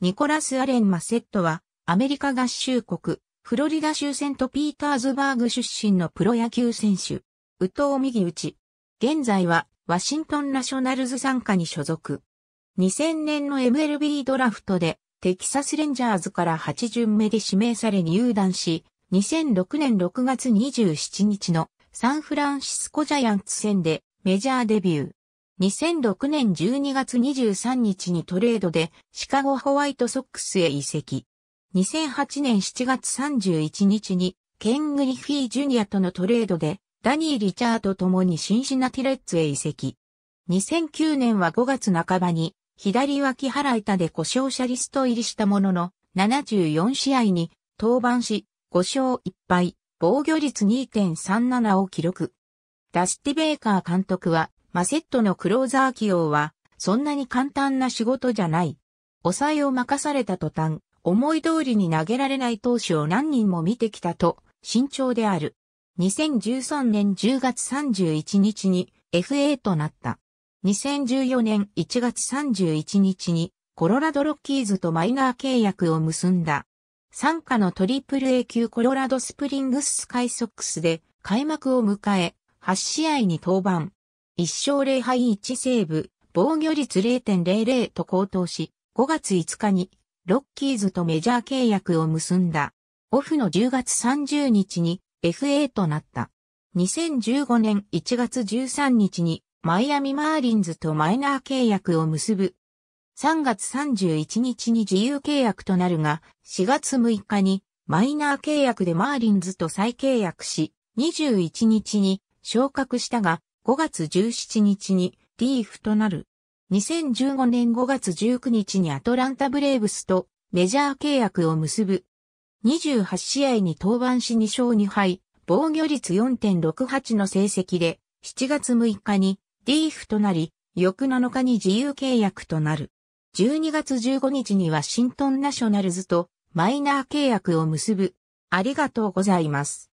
ニコラス・アレン・マセットは、アメリカ合衆国、フロリダ州セント・ピーターズバーグ出身のプロ野球選手、右投右打ち。現在は、ワシントン・ナショナルズ参加に所属。2000年の MLB ドラフトで、テキサス・レンジャーズから8巡目で指名され入団し、2006年6月27日のサンフランシスコジャイアンツ戦でメジャーデビュー。2006年12月23日にトレードでシカゴホワイトソックスへ移籍。2008年7月31日にケン・グリフィー・ジュニアとのトレードでダニー・リチャーと共にシンシナティレッツへ移籍。2009年は5月半ばに左脇腹板で故障者リスト入りしたものの74試合に登板し5勝1敗、防御率2.37を記録。ダスティ・ベイカー監督はマセットのクローザー起用は、そんなに簡単な仕事じゃない。抑えを任された途端、思い通りに投げられない投手を何人も見てきたと、慎重である。2013年10月31日に FA となった。2014年1月31日にコロラドロッキーズとマイナー契約を結んだ。参加のトリプル A 級コロラドスプリングススカイソックスで開幕を迎え、8試合に登板、1勝0敗1セーブ、防御率0.00と高騰し、5月5日にロッキーズとメジャー契約を結んだ。オフの10月30日に FA となった。2015年1月13日にマイアミマーリンズとマイナー契約を結ぶ。3月31日に自由契約となるが、4月6日にマイナー契約でマーリンズと再契約し、21日に昇格したが、5月17日にリーフとなる。2015年5月19日にアトランタブレーブスとメジャー契約を結ぶ。28試合に登板し2勝2敗、防御率4.68の成績で、7月6日にリーフとなり、翌7日に自由契約となる。12月15日にワシントンナショナルズとマイナー契約を結ぶ。ありがとうございます。